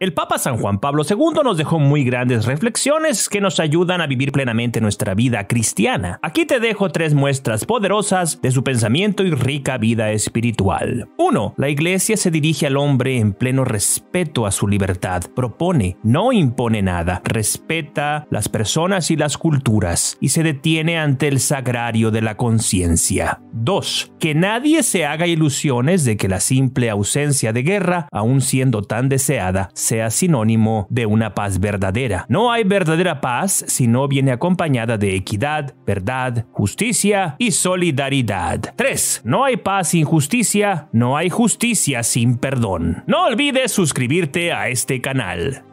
El Papa San Juan Pablo II nos dejó muy grandes reflexiones que nos ayudan a vivir plenamente nuestra vida cristiana. Aquí te dejo tres muestras poderosas de su pensamiento y rica vida espiritual. 1. La Iglesia se dirige al hombre en pleno respeto a su libertad, propone, no impone nada, respeta las personas y las culturas y se detiene ante el sagrario de la conciencia. 2. Que nadie se haga ilusiones de que la simple ausencia de guerra, aun siendo tan deseada, sea sinónimo de una paz verdadera. No hay verdadera paz si no viene acompañada de equidad, verdad, justicia y solidaridad. 3. No hay paz sin justicia, no hay justicia sin perdón. No olvides suscribirte a este canal.